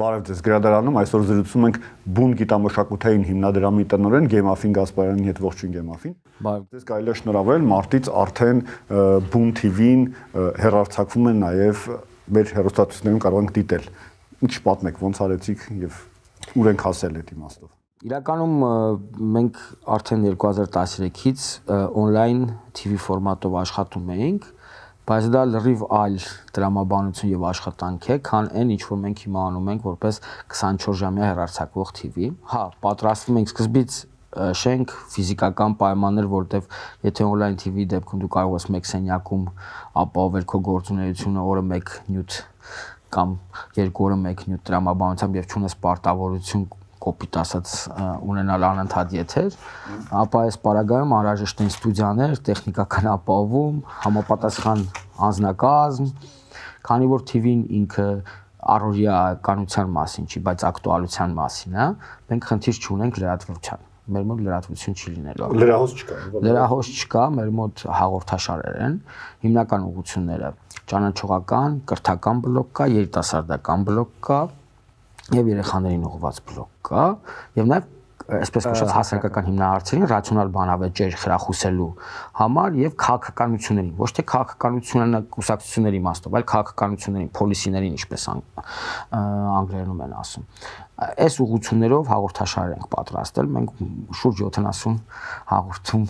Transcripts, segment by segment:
Բարև ձեզ գրադարանում այսօր զրուցում ենք բուն գիտամշակութային հիմնադրամի տնօրեն Գեմաֆին Գասպարյանի հետ ողջույն Գեմաֆին։ Բարև ձեզ կարելի է շնորհավել մարտից արդեն բուն TV-ին հերարցակվում են նաև մեր հերոստատուսներում կարող ենք դիտել։ Ինչ պատմեք, ոնց արեցիք եւ ուր ենք հասել այդ իմաստով։ Իրականում մենք արդեն 2013-ից on-line TV ֆորմատով աշխատում ենք բայց դա լրիվ այլ դրամաբանություն եւ աշխատանք է, քան այն ինչ որ մենք հիմա անում ենք որպես 24-ժամյա հեռարձակվող TV։ Հա, պատրաստվում ենք սկզբից շենք ֆիզիկական պայմաններ, որտեվ եթե on-line TV-ի դեպքում դու կարող ես մեկ սենյակում ապահովել քո գործունեությունը օրը 1 նյութ կամ երկու օրը 1 նյութ տրամաբանությամբ եւ ճունես պարտավորություն կոպիտ ասած ունենալ անընդհատ եթեր, ապա այս պարագայում անհրաժեշտ են ստուդիաներ, տեխնիկական ապահովում, համապատասխան անձնակազմ, քանի որ TV-ն ինքը առօրյա կանության մասին չի, բայց ակտուալության մասին է, մենք խնդիր չունենք լրատվության մեր մոտ լրատվություն չի լինելու։ Լրահոս չկա։ Լրահոս չկա, մեր մոտ հաղորդաշարեր են, հիմնական ուղությունները ճանաչողական, կրթական բլոկ կա, երիտասարդական բլոկ կա, եւ երեխաներին ուղված բլոկ կա եւ նաեւ այսպես կոչված հասարակական հիմնահարցերին ռացիոնալ բանավեճեր խրախուսելու համար եւ քաղաքականություններին ոչ թե քաղաքականությունը կուսակցությունների մասով, այլ քաղաքականություններին, policy-ներին, ինչպես անգլերենում են ասում։ Այս ուղություններով հաղորդաշարեր ենք պատրաստել, մենք շուրջ 70 հաղորդում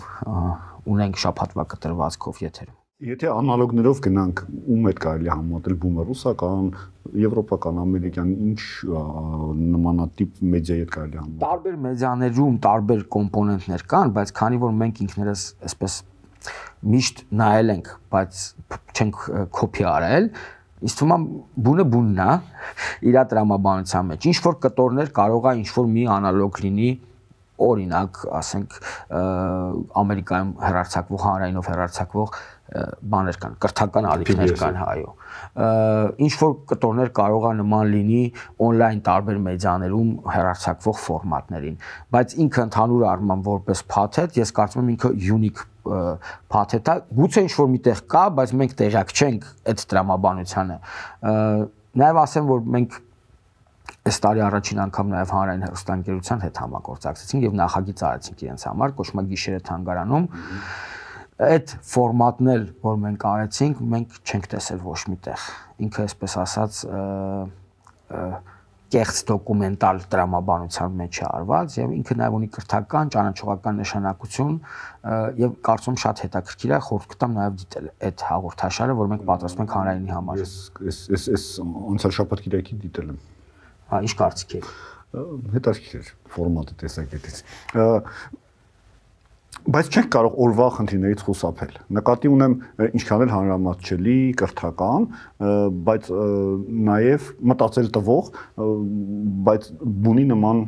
ունենք շաբաթվա կտրվածքով եթերում։ Եթե անալոգներով գնանք, ում է կարելի համեմատել բումը ռուսական, եվրոպական, ամերիկյան, ինչ նմանատիպ մեդիայի հետ կարելի համեմատել։ Տարբեր մեդիաներում տարբեր կոմպոնենտներ կան, բայց քանի որ մենք ինքներս այսպես միշտ նայել ենք, բայց չենք կոպի արել, ինձ թվում է բունը բունն է իր դրամաբանության մեջ։ Ինչ որ կտորներ կարող է ինչ որ մի անալոգ լինի օրինակ, ասենք ամերիկայում հերարցակվող հանրայինով հերարցակվող բաներ կան, կրթական ալիքներ կան, այո։ Ինչ որ կտորներ կարող է նման լինի on-line տարբեր մեդիաներում հերարցակվող ֆորմատներին, բայց ինքը ընդհանուր առմամբ որպես փաթեթ, ես կարծում եմ ինքը unique փաթեթա, գուցե ինչ որ միտեղ կա, բայց մենք տեղյակ չենք այդ դրամաբանությանը։ Նաև ասեմ, որ մենք այս տարի առաջին անգամ նաև հանրային հերոստանգերության հետ համագործակցեցինք եւ նախագիծ արեցինք իրենց համար կոչմա գիշերը թանգարանում։ mm -hmm այդ ֆորմատն էլ որ մենք արեցինք, մենք չենք տեսել ոչ միտեղ։ Ինքը այսպես ասած կեղծ դոկումենտալ դրամաբանության մեջ է արված եւ ինքը նաեւ ունի քրթական ճանաչողական նշանակություն եւ կարծում շատ հետաքրքիր է խորտ կտամ նաեւ դիտել այդ հաղորդաշարը, որ մենք պատրաստում ենք հանրայինի համար։ Ես ես ես ես անցյալ շաբաթ գիրակի դիտել եմ։ Հա, ի՞նչ կարծիք եք հետաքրքիր ֆորմատը տեսակետից բայց չեք կարող օրվա խնդիրներից խուսափել։ Նկատի ունեմ ինչքան էլ հանրամատչելի, կրթական, բայց նաև մտածել տվող, բայց բունի նման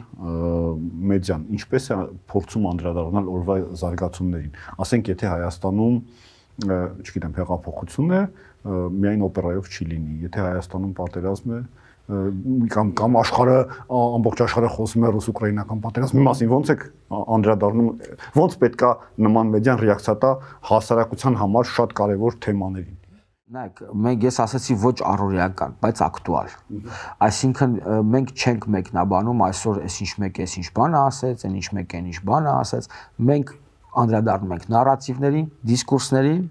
մեդիան ինչպես է փորձում անդրադառնալ օրվա զարգացումներին։ Ասենք, եթե Հայաստանում չգիտեմ, հեղափոխություն է, միայն օպերայով չի լինի։ Եթե Հայաստանում պատերազմ է, կամ կամ աշխարհը ամբողջ աշխարհը խոսում է ռուս-ուկրաինական պատերազմի մասին ո՞նց է անդրադառնում ո՞նց պետքա նման մեդիան ռեակցիա տա հասարակության համար շատ կարևոր թեմաներին Նայեք, մենք ես ասացի ոչ առօրեական, բայց ակտուալ։ Այսինքն մենք չենք մեկնաբանում այսօր էս ինչ մեկ էս ինչ բան ասեց, այն ինչ մեկ այն ինչ բան ասեց։ Մենք անդրադառնում ենք նարատիվներին, դիսկուրսներին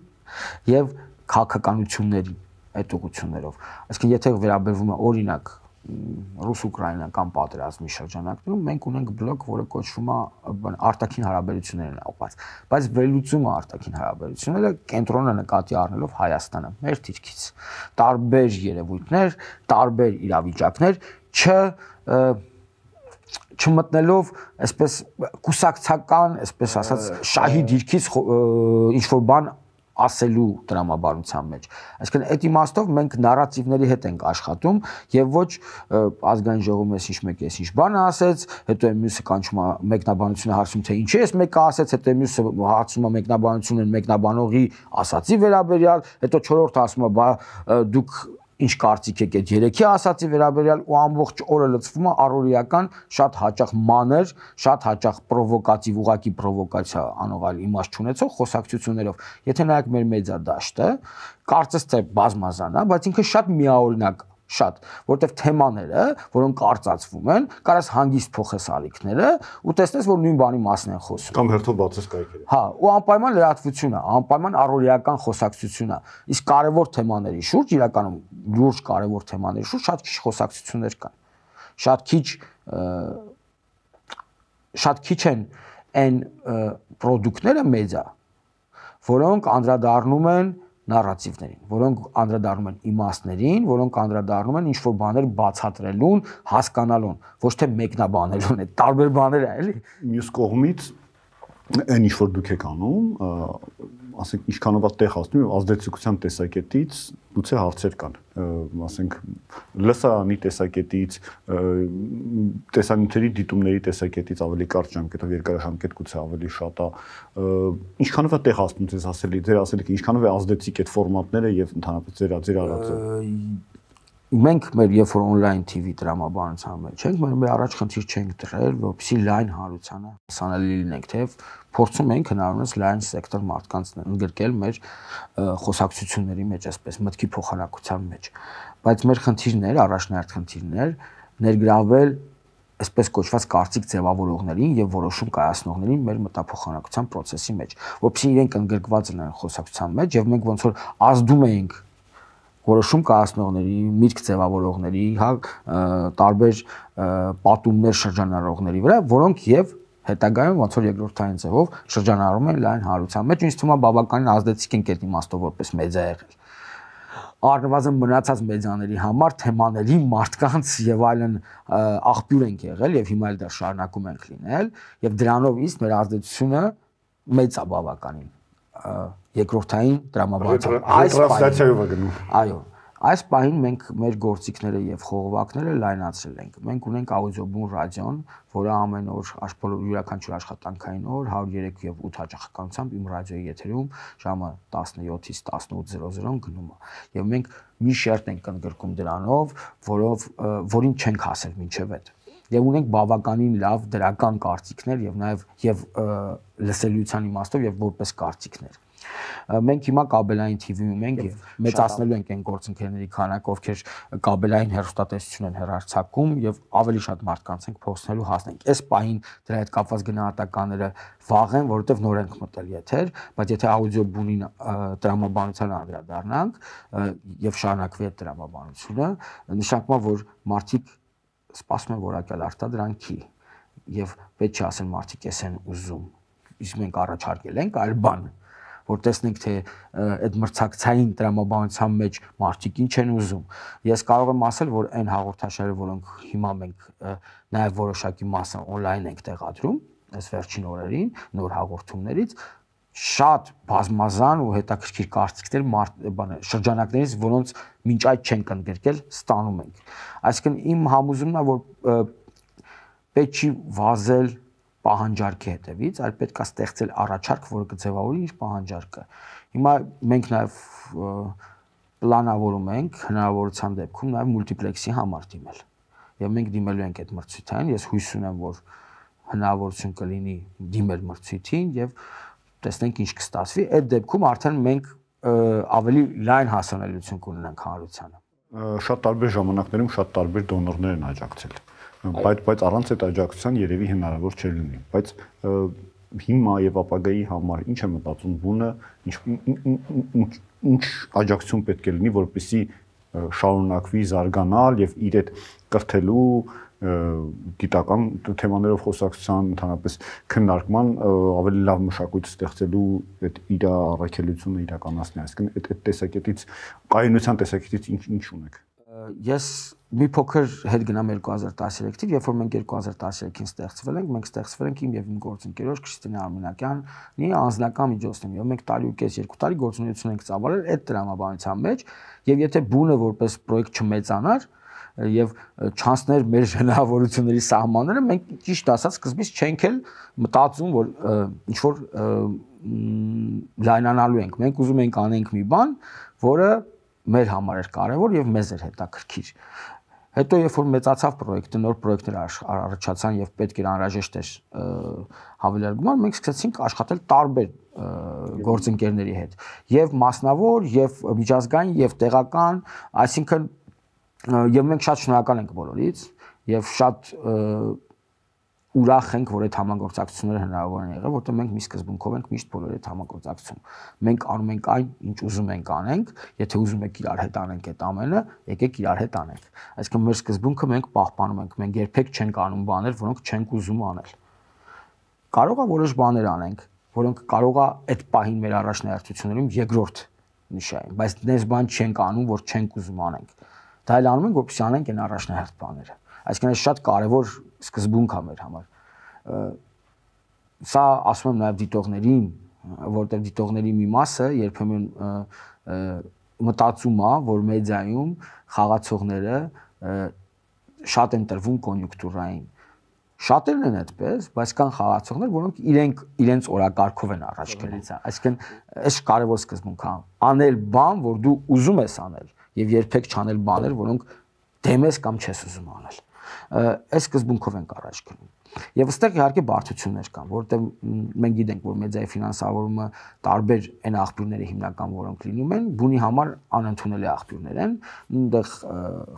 եւ քաղաքականություններին այդ ուղություններով։ Այսինքն եթե վերաբերվում է օրինակ ռուս-ուկրաինական պատերազմի շրջանակներում մենք ունենք բլոկ, որը կոչվում է արտաքին հարաբերություններն ապած, բայց վերլուծումը արտաքին հարաբերությունները կենտրոնը նկատի առնելով Հայաստանը, մեր դիրքից։ Տարբեր երևույթներ, տարբեր իրավիճակներ, չ չմտնելով այսպես կուսակցական, այսպես ասած շահի դիրքից ինչ որ բան ասելու դրամաբարության մեջ։ Այսինքն այդ իմաստով մենք նարատիվների հետ ենք աշխատում եւ ոչ ազգային ժողովում էս ինչ մեկ էս ինչ բան ասեց, հետո է մյուսը կանչում մեկնաբանությունը հարցում թե ինչի էս մեկը ասեց, հետո է մյուսը հարցում է մեկնաբանությունը մեկնաբանողի ասացի վերաբերյալ, հետո 4-րդը ասում է բա դուք ինչ կարծիք եք այդ երեքի ասացի վերաբերյալ ու ամբողջ օրը լծվում է առօրեական շատ հաճախ մաներ, շատ հաճախ պրովոկատիվ, ուղակի պրովոկացիա անողալ իմաստ չունեցող խոսակցություններով։ Եթե նայեք մեր մեդիա դաշտը, կարծես թե բազմազան է, բայց ինքը շատ միաօրինակ շատ, որտեվ թեմաները, որոնք արծացվում են, կարաս հանգիստ փոխես ալիքները ու տեսնես, որ նույն բանի մասն են խոսում։ Կամ հերթով բացես կայքերը։ Հա, ու անպայման լրատվությունը, անպայման առօրեական խոսակցությունը։ Իսկ կարևոր թեմաների շուրջ իրականում լուրջ կարևոր թեմաների շուրջ շատ քիչ խոսակցություններ կան։ Շատ քիչ շատ քիչ են այն պրոդուկտները մեդիա, որոնք անդրադառնում են նարատիվներին, որոնք անդրադառնում են իմաստներին, որոնք անդրադառնում են ինչ-որ բաներ բացատրելուն, հասկանալուն, ոչ թե մեկնաբանելուն, այդ տարբեր բաներ է, էլի։ Մյուս կողմից այն ինչ որ դուք եք անում, ասենք ինչքանով է տեղ հասնում եւ ազդեցության տեսակետից գուցե հարցեր կան, ասենք լսարանի տեսակետից, տեսանյութերի դիտումների տեսակետից ավելի կարճ ժամկետով երկար ժամկետ գուցե ավելի շատ է։ Ինչքանով է տեղ հասնում ձեզ ասելի, ձեր ասելիքը, ինչքանով է ազդեցիկ այդ ֆորմատները եւ ընդհանրապես ձեր ձեր արածը մենք մեր երբ որ on-line TV դրամաբանության մեջ ենք, մեր մեր առաջ խնդիր չենք դրել, որպեսզի լայն հարությանը հասանելի լինենք, թեև փորձում ենք հնարավորինս լայն սեկտոր մարդկանց ընդգրկել մեր խոսակցությունների մեջ, այսպես մտքի փոխանակության մեջ։ Բայց մեր խնդիրներ, առաջնահերթ խնդիրներ ներգրավել այսպես կոչված կարծիք ձևավորողներին եւ որոշում կայացնողներին մեր մտափոխանակության process-ի մեջ, որովհետեւ իրենք ընդգրկված են խոսակցության մեջ եւ մենք ոնց որ ազդում ենք որոշում կայացնողների, միտք ձևավորողների, հա, տարբեր պատումներ շրջանառողների վրա, որոնք եւ հետագայում ոնց որ երկրորդային ձևով շրջանառում են լայն հարության մեջ, ինձ թվում է բավականին ազդեցիկ են այդ իմաստով որպես մեդիա եղել առնվազն մնացած մեդիաների համար թեմաների մարդկանց եւ այլն աղբյուր ենք եղել եւ հիմա էլ դա շարունակում ենք լինել եւ դրանով իսկ մեր ազդեցությունը մեծ է բավականին երկրորդային դրամաբանությամբ։ Այս տրանսլյացիայով է գնում։ Այո։ Այս պահին մենք մեր գործիքները եւ խողովակները լայնացրել ենք։ Մենք ունենք աուդիոբուն ռադիոն, որը ամեն օր աշխարհ յուրաքանչյուր աշխատանքային օր 103 եւ 8 հաճախականությամբ իմ ռադիոյի եթերում ժամը 17-ից 18:00-ն գնում է։ Եվ մենք մի շերտ ենք ընդգրկում դրանով, որով որին չենք հասել մինչև այդ եւ ունենք բավականին լավ դրական կարծիքներ եւ նաեւ եւ լսելիության իմաստով եւ որպես կարծիքներ։ Մենք հիմա կաբելային TV-ում ենք եւ մեծացնելու ենք այն գործընկերների քանակը, ովքեր կաբելային հեռուստատեսություն են հեռարձակում եւ ավելի շատ մարդկանց ենք փոխելու հասնենք։ Այս պահին դրա հետ կապված գնահատականները վաղ են, որովհետեւ նոր ենք մտել եթեր, բայց եթե աուդիո բունին դրամաբանության անդրադառնանք եւ շարունակվի այդ դրամաբանությունը, նշանակում է որ մարդիկ սպասում են որակյալ արտադրանքի եւ պետք չի ասեն մարդիկ էս են ուզում իսկ մենք առաջարկել ենք այլ բան որ տեսնենք թե այդ մրցակցային տրամաբանության մեջ մարդիկ ինչ են ուզում։ Ես կարող եմ ասել, որ այն հաղորդաշարերը, որոնք հիմա մենք նաև որոշակի մասը on-line ենք տեղադրում, այս վերջին օրերին նոր հաղորդումներից շատ բազմազան ու հետաքրքիր կարծիքներ մարդ բանը շրջանակներից, որոնց մինչ այդ չենք ընդգրկել, ստանում ենք։ Այսինքն իմ համոզումն է, որ պետք չի վազել պահանջարկի հետևից, այլ պետք է ստեղծել առաջարկ, որը կձևավորի իր պահանջարկը։ Հիմա մենք նաև պլանավորում ենք հնարավորության դեպքում նաև մուլտիպլեքսի համար դիմել։ Եվ մենք դիմելու ենք այդ մրցույթային, ես հույս ունեմ, որ հնարավորություն կլինի դիմել մրցույթին եւ տեսնենք ինչ կստացվի։ Այդ դեպքում արդեն մենք ավելի լայն հասանելիություն կունենանք հանրությանը։ Շատ տարբեր ժամանակներում շատ տարբեր դոնորներ են աջակցել բայց բայց առանց այդ աջակցության երևի հնարավոր չէր լինի բայց հիմա եւ ապագայի համար ինչ է մտածում բունը ինչ ինչ աջակցություն պետք է լինի որպեսզի շարունակվի զարգանալ եւ իր այդ կրթելու գիտական թեմաներով խոսակցության ընդհանրապես քննարկման ավելի լավ մշակույթ ստեղծելու այդ իր առաքելությունը իրականացնի այսինքն այդ տեսակետից կայունության տեսակետից ինչ ինչ ունեք ես մի փոքր հետ գնամ 2013-ին, երբ որ մենք 2013-ին ստեղծվել ենք, մենք ստեղծվել ենք իմ եւ իմ գործընկերոջ Քրիստինե Արմինակյանի անձնական միջոցներով։ Եվ մենք տարի ու կես, երկու տարի գործունեություն ենք ծավալել այդ դրամաբանության մեջ, եւ եթե բունը որպես պրոյեկտ չմեծանար, եւ չանցներ մեր հնարավորությունների սահմանները, մենք ճիշտ ասած սկզբից չենք էլ մտածում, որ ինչ որ լայնանալու ենք։ Մենք ուզում ենք անենք մի բան, որը մեր համար էր կարևոր եւ մեզ էր հետաքրքիր։ Հետո երբ որ մեծացավ պրոյեկտը, նոր պրոյեկտներ առաջացան եւ պետք էր անհրաժեշտ էր հավելյալը, մենք սկսեցինք աշխատել տարբեր գործընկերների հետ, եւ մասնավոր, եւ միջազգային, եւ տեղական, այսինքն եւ մենք շատ շնորհակալ ենք բոլորից եւ շատ և, ուրախ ենք, որ այդ համագործակցությունները հնարավոր են եղել, որտեղ մենք մի սկզբունքով ենք միշտ բոլորի հետ համագործակցում։ Մենք անում ենք այն, ինչ ուզում ենք անենք, եթե ուզում եք իրար հետ անենք այդ ամենը, եկեք իրար հետ անենք։ Այսինքն մեր սկզբունքը մենք պահպանում ենք, մենք երբեք չենք անում բաներ, որոնք չենք ուզում անել։ Կարող է որոշ բաներ անենք, որոնք կարող է այդ պահին մեր առաջնահերթություններում երկրորդ նշային, բայց դες բան չենք անում, որ չենք ուզում անենք։ Դա էլ անում ենք, որպեսզի անենք այն առաջնահերթ բաները։ Այսինքն շատ կարևոր սկզբունք է մեր համար։ Սա ասում եմ նաև դիտողներին, որտեղ դիտողների մի մասը երբեմն մտածում է, որ մեդիայում խաղացողները շատ են տրվում կոնյուկտուրային շատերն են այդպես, բայց կան խաղացողներ, որոնք իրենք իրենց օրակարգով են առաջ գնում։ Այսինքն, այս կարևոր սկզբունք է։ Անել բան, որ դու ուզում ես անել, եւ երբեք չանել բաներ, որոնք դեմ ես կամ չես ուզում անել այս սկզբունքով ենք առաջ գնում։ Եվ ըստեղ իհարկե բարդություններ կան, որովհետև մենք գիտենք, որ մեդիայի ֆինանսավորումը տարբեր այն աղբյուրները հիմնական, որոնք լինում են, բունի համար անընդունելի աղբյուրներ են, այնտեղ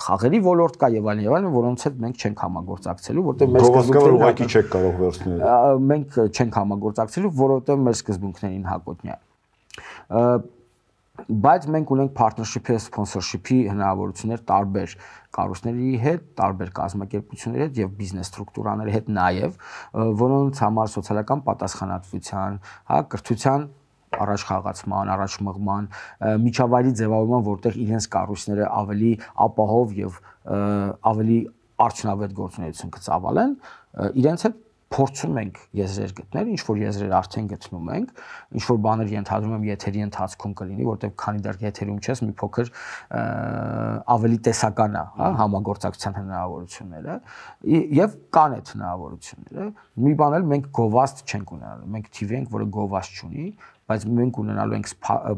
խաղերի ոլորտ կա եւ այլն եւ այլն, որոնց հետ մենք չենք համագործակցելու, որովհետև մեր սկզբունքները ուղղակի չեք կարող վերցնել։ Մենք չենք համագործակցելու, որովհետև մեր սկզբունքներին հակոտնյա բայց մենք ունենք partnership-ի, sponsorship-ի հնարավորություններ տարբեր կառույցների հետ, տարբեր կազմակերպությունների հետ եւ բիզնես ստրուկտուրաների հետ նաեւ, որոնց համար սոցիալական պատասխանատվության, հա, կրթության առաջ խաղացման, առաջ մղման, միջավայրի ձևավորման, որտեղ իրենց կառույցները ավելի ապահով եւ ավելի արդյունավետ գործունեություն կծավալեն, իրենց հետ փորձում ենք եզրեր գտնել, ինչ որ եզրեր արդեն գտնում ենք, ինչ որ բաներ ենթադրում եմ եթերի ընթացքում կլինի, որտեղ քանի դեռ եթերում չես, մի փոքր ավելի տեսական է, հա, համագործակցության հնարավորությունները եւ կան այդ հնարավորությունները։ Մի բան էլ մենք գովաստ չենք ունենալու։ Մենք TV-ենք, որը գովաստ չունի, բայց մենք ունենալու ենք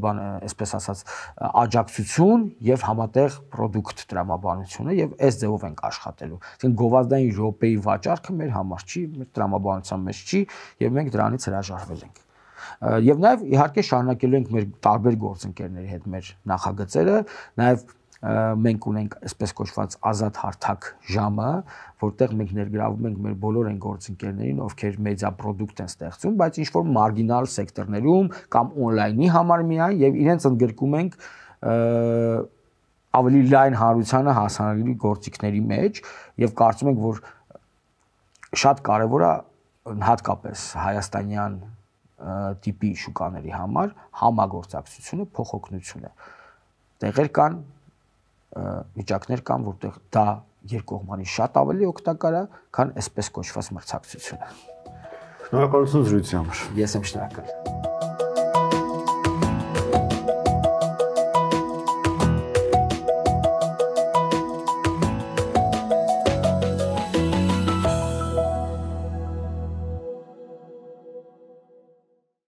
բան, այսպես ասած, աջակցություն եւ համատեղ product տրամաբանությունը եւ այս ձևով ենք աշխատելու։ Այսինքն գովազդային րոպեի վաճառքը մեր համար չի, մեր տրամաբանության մեջ չի եւ մենք դրանից հրաժարվել ենք եւ նաեւ իհարկե շարունակելու ենք մեր տարբեր գործընկերների հետ մեր նախագծերը, նաեւ մենք ունենք այսպես կոչված ազատ հարթակ ժամը, որտեղ մենք ներգրավում ենք մեր բոլոր այն գործընկերներին, ովքեր մեդիա product են ստեղծում, բայց ինչ որ մարգինալ սեկտորներում կամ on-line-ի համար միայն եւ իրենց ընդգրկում ենք ավելի լայն հարությանը հասանելի գործիքների մեջ եւ կարծում ենք որ շատ կարեւոր է հատկապես հայաստանյան տիպի շուկաների համար համագործակցությունը փոխօգնությունը տեղեր կան վիճակներ կան, որտեղ դա երկկողմանի շատ ավելի օգտակար է, քան այսպես կոչված մրցակցությունը։ Շնորհակալություն զրույցի համար։ Ես եմ շնորհակալ։